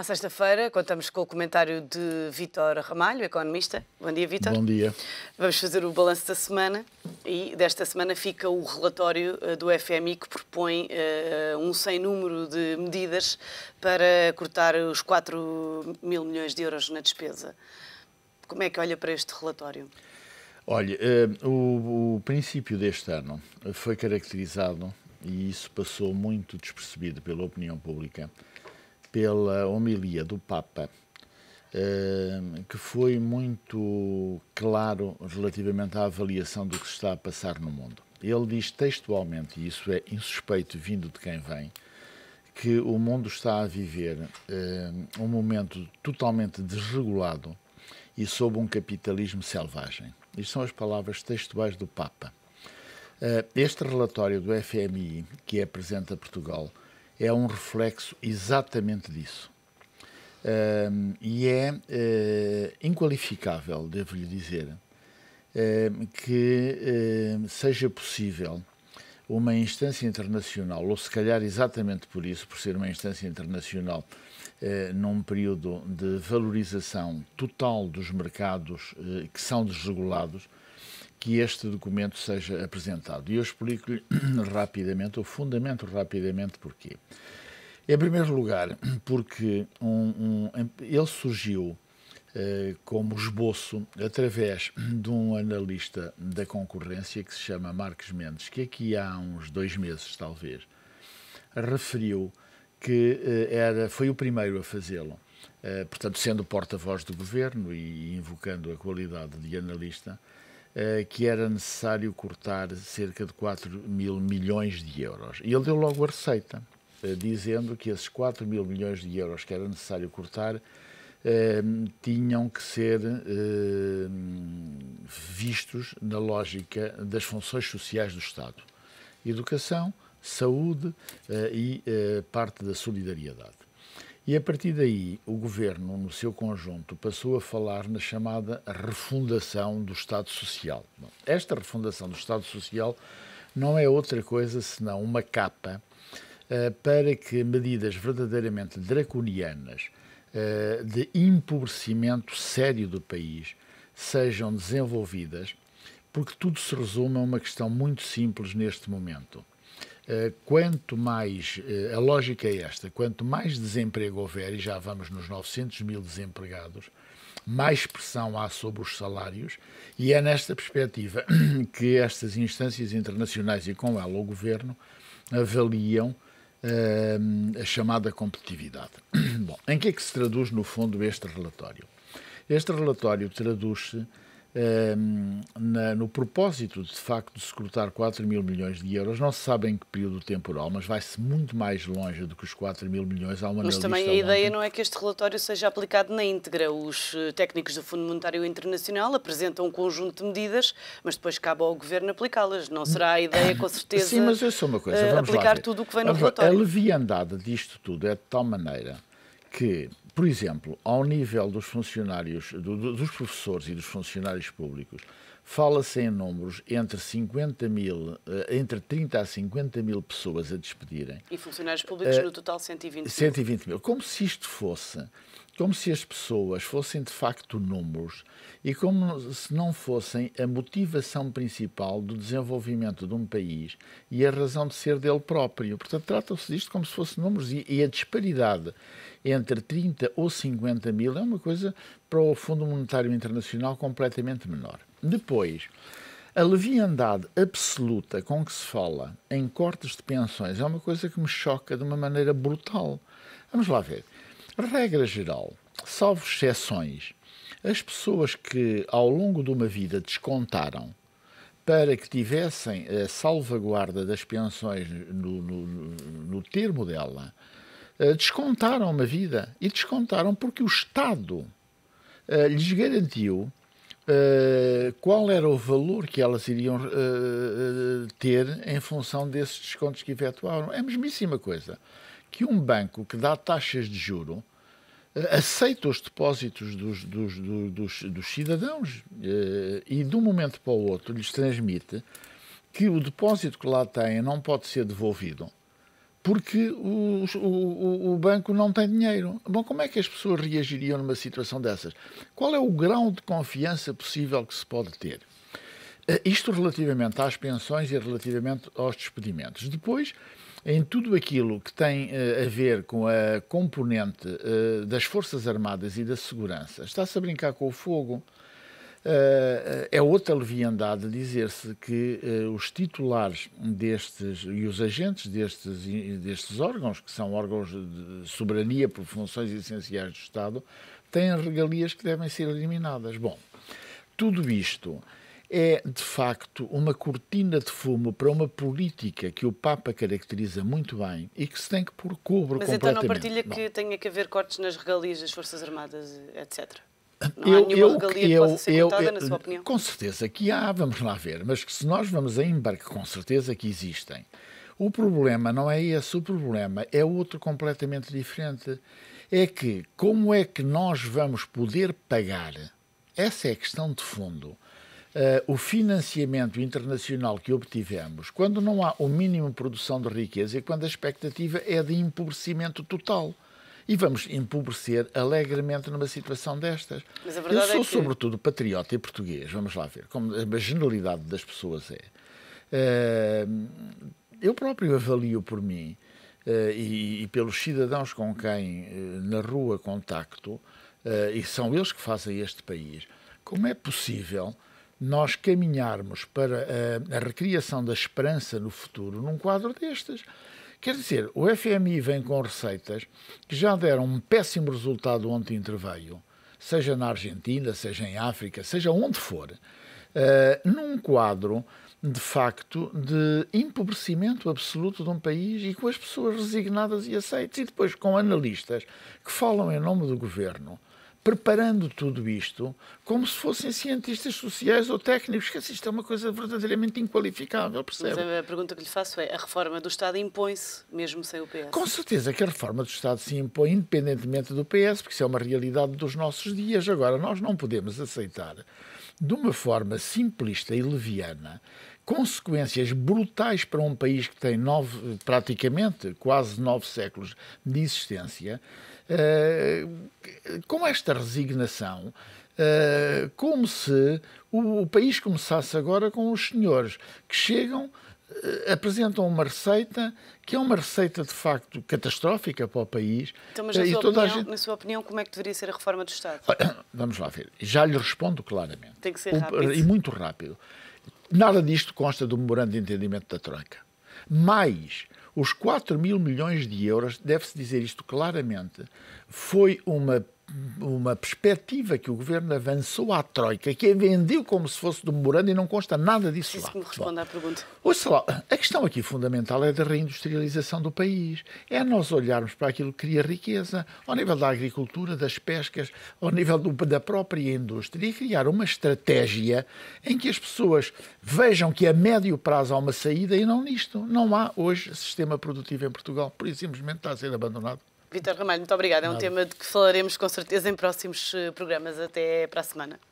À sexta-feira, contamos com o comentário de Vítor Ramalho, economista. Bom dia, Vítor. Bom dia. Vamos fazer o balanço da semana e desta semana fica o relatório eh, do FMI que propõe uh, um sem número de medidas para cortar os 4 mil milhões de euros na despesa. Como é que olha para este relatório? Olha, uh, o, o princípio deste ano foi caracterizado, e isso passou muito despercebido pela opinião pública, pela homilia do Papa, eh, que foi muito claro relativamente à avaliação do que se está a passar no mundo. Ele diz textualmente, e isso é insuspeito vindo de quem vem, que o mundo está a viver eh, um momento totalmente desregulado e sob um capitalismo selvagem. Isto são as palavras textuais do Papa. Eh, este relatório do FMI, que apresenta Portugal, é um reflexo exatamente disso. Um, e é uh, inqualificável, devo-lhe dizer, uh, que uh, seja possível uma instância internacional, ou se calhar exatamente por isso, por ser uma instância internacional, eh, num período de valorização total dos mercados eh, que são desregulados, que este documento seja apresentado. E eu explico-lhe rapidamente, o fundamento rapidamente, porquê. Em primeiro lugar, porque um, um, ele surgiu eh, como esboço através de um analista da concorrência que se chama Marcos Mendes, que aqui há uns dois meses, talvez, referiu que eh, era, foi o primeiro a fazê-lo. Eh, portanto, sendo porta-voz do governo e invocando a qualidade de analista, eh, que era necessário cortar cerca de 4 mil milhões de euros. E ele deu logo a receita, eh, dizendo que esses 4 mil milhões de euros que era necessário cortar eh, tinham que ser vistos na lógica das funções sociais do Estado: educação, saúde e parte da solidariedade. E a partir daí, o governo, no seu conjunto, passou a falar na chamada refundação do Estado Social. Bom, esta refundação do Estado Social não é outra coisa senão uma capa uh, para que medidas verdadeiramente draconianas uh, de empobrecimento sério do país sejam desenvolvidas, porque tudo se resume a uma questão muito simples neste momento eh, quanto mais, eh, a lógica é esta, quanto mais desemprego houver, e já vamos nos 900 mil desempregados, mais pressão há sobre os salários, e é nesta perspectiva que estas instâncias internacionais e com ela o governo avaliam uh, a chamada competitividade. Bom, em que é que se traduz no fundo este relatório? Este relatório traduz-se Ehm, na, no propósito de facto de escrutar 4 mil milhões de euros, não se sabe em que período temporal, mas vai-se muito mais longe do que os 4 mil milhões. Há uma mas também a ideia não é que este relatório seja aplicado na íntegra. Os eh, técnicos do Fundo Monetário Internacional apresentam um conjunto de medidas, mas depois cabe ao Governo aplicá-las. Não será a ideia, com certeza, Sim, mas eu sou uma coisa. Eh, vamos aplicar tudo o que vem no relatório. A leviandade disto tudo é de tal maneira que, por exemplo, ao nível dos funcionários, do, dos professores e dos funcionários públicos, fala-se em números entre 50 mil, eh, entre 30 a 50 mil pessoas a despedirem. E funcionários públicos uh, no total 120 mil. 120 mil. Como se isto fosse como se as pessoas fossem de facto números e como se não fossem a motivação principal do desenvolvimento de um país e a razão de ser dele próprio. Portanto, trata-se disto como se fossem números e, e, a disparidade entre 30 ou 50 mil é uma coisa para o Fundo Monetário Internacional completamente menor. Depois, a leviandade absoluta com que se fala em cortes de pensões é uma coisa que me choca de uma maneira brutal. Vamos lá ver. Regra geral, salvo exceções, as pessoas que ao longo de uma vida descontaram para que tivessem a salvaguarda das pensões no, no, no termo dela, eh, descontaram uma vida e descontaram porque o Estado eh, lhes garantiu Uh, qual era o valor que elas iriam uh, ter em função desses descontos que efetuaram. É a mesmíssima coisa que um banco que dá taxas de juro aceita os depósitos dos, dos, dos, dos, cidadãos eh, e, de um momento para o outro, lhes transmite que o depósito que lá têm não pode ser devolvido porque o, o, o, banco não tem dinheiro. Bom, como é que as pessoas reagiriam numa situação dessas? Qual é o grau de confiança possível que se pode ter? Eh, isto relativamente às pensões e relativamente aos despedimentos. Depois, em tudo aquilo que tem eh, a ver com a componente eh, das Forças Armadas e da segurança. Está-se a brincar com o fogo. Eh, é outra leviandade dizer-se que os titulares destes e os agentes destes, destes órgãos, que são órgãos de soberania por funções essenciais do Estado, têm regalias que devem ser eliminadas. Bom, tudo isto é, de facto, uma cortina de fumo para uma política que o Papa caracteriza muito bem e que se tem que pôr cobro Mas completamente. Mas então não partilha Bom. que tenha que haver cortes nas regalias das Forças Armadas, etc.? Não eu, há nenhuma eu, regalia eu, possa ser eu, contada, eu, na sua opinião? Com certeza que há, vamos lá ver. Mas que se nós vamos a embarque, com certeza que existem. O problema não é esse, o problema é outro completamente diferente. É que como é que nós vamos poder pagar? Essa é a questão de fundo eh, o financiamento internacional que obtivemos, quando não há o mínimo produção de riqueza e é quando a expectativa é de empobrecimento total. E vamos empobrecer alegremente numa situação destas. Eu sou, é que... sobretudo, patriota e português, vamos lá ver, como a generalidade das pessoas é. Eh, eu próprio avalio por mim eh, e, pelos cidadãos com quem na rua contacto, e são eles que fazem este país, como é possível nós caminharmos para a, a recriação da esperança no futuro num quadro destes. Quer dizer, o FMI vem com receitas que já deram um péssimo resultado ontem interveio, seja na Argentina, seja em África, seja onde for, uh, num quadro de facto de empobrecimento absoluto de um país e com as pessoas resignadas e aceites, e depois com analistas que falam em nome do governo preparando tudo isto como se fossem cientistas sociais ou técnicos, que assim isto é uma coisa verdadeiramente inqualificável, percebe? Mas a pergunta que lhe faço é, a reforma do Estado impõe-se mesmo sem o PS? Com certeza que a reforma do Estado se impõe independentemente do PS, porque isso é uma realidade dos nossos dias. Agora, nós não podemos aceitar de uma forma simplista e leviana consequências brutais para um país que tem nove, praticamente quase nove séculos de existência, eh, com esta resignação, eh, como se o, país começasse agora com os senhores que chegam eh, apresentam uma receita que é uma receita de facto catastrófica para o país. Então, mas na, sua opinião, gente... na sua opinião, como é que deveria ser a reforma do Estado? Vamos lá ver. Já lhe respondo claramente. Tem que ser rápido. E muito rápido. Nada disto consta do memorando de entendimento da Troika mais os 4 mil milhões de euros, deve-se dizer isto claramente, foi uma uma perspectiva que o governo avançou à Troika, que a vendeu como se fosse do memorando e não consta nada disso Isso lá. Isso me responde Bom, à pergunta. Ouça lá, a questão aqui fundamental é da reindustrialização do país. É nós olharmos para aquilo que cria riqueza, ao nível da agricultura, das pescas, ao nível do, da própria indústria, e criar uma estratégia em que as pessoas vejam que a médio prazo há uma saída e não nisto. Não há hoje sistema produtivo em Portugal, por isso simplesmente está a ser abandonado. Vitor Ramalho, muito obrigada. É um Nada. tema de que falaremos com certeza em próximos eh, programas. Até para a semana.